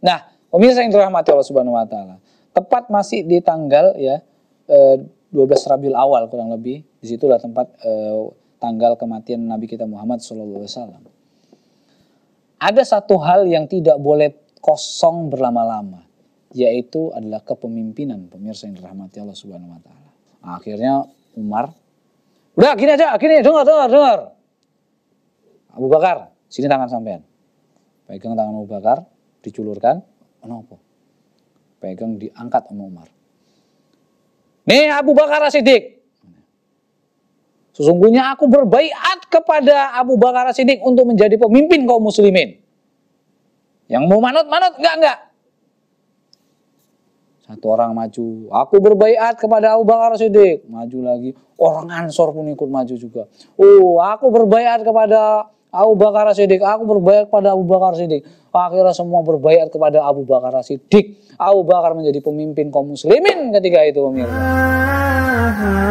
Nah, pemirsa yang dirahmati Allah Subhanahu wa taala. Tepat masih di tanggal ya 12 eh, Rabiul Awal kurang lebih, disitulah tempat eh, tanggal kematian Nabi kita Muhammad SAW. Ada satu hal yang tidak boleh kosong berlama-lama, yaitu adalah kepemimpinan pemirsa yang dirahmati Allah Subhanahu wa taala. Akhirnya Umar, udah gini aja, gini, dengar, dengar, dengar. Abu Bakar, sini tangan sampean. Pegang tangan Abu Bakar, diculurkan Kenapa? pegang diangkat sama Umar nih Abu Bakar Siddiq sesungguhnya aku berbaiat kepada Abu Bakar Siddiq untuk menjadi pemimpin kaum muslimin yang mau manut manut enggak enggak satu orang maju. Aku berbaiat kepada Abu Bakar Siddiq. Maju lagi. Orang Ansor pun ikut maju juga. Oh, aku berbaiat kepada Abu Bakar Siddiq, aku berbayar kepada Abu Bakar Siddiq. Akhirnya semua berbayar kepada Abu Bakar Siddiq. Abu Bakar menjadi pemimpin kaum muslimin ketika itu pemirsa. Ah, ah.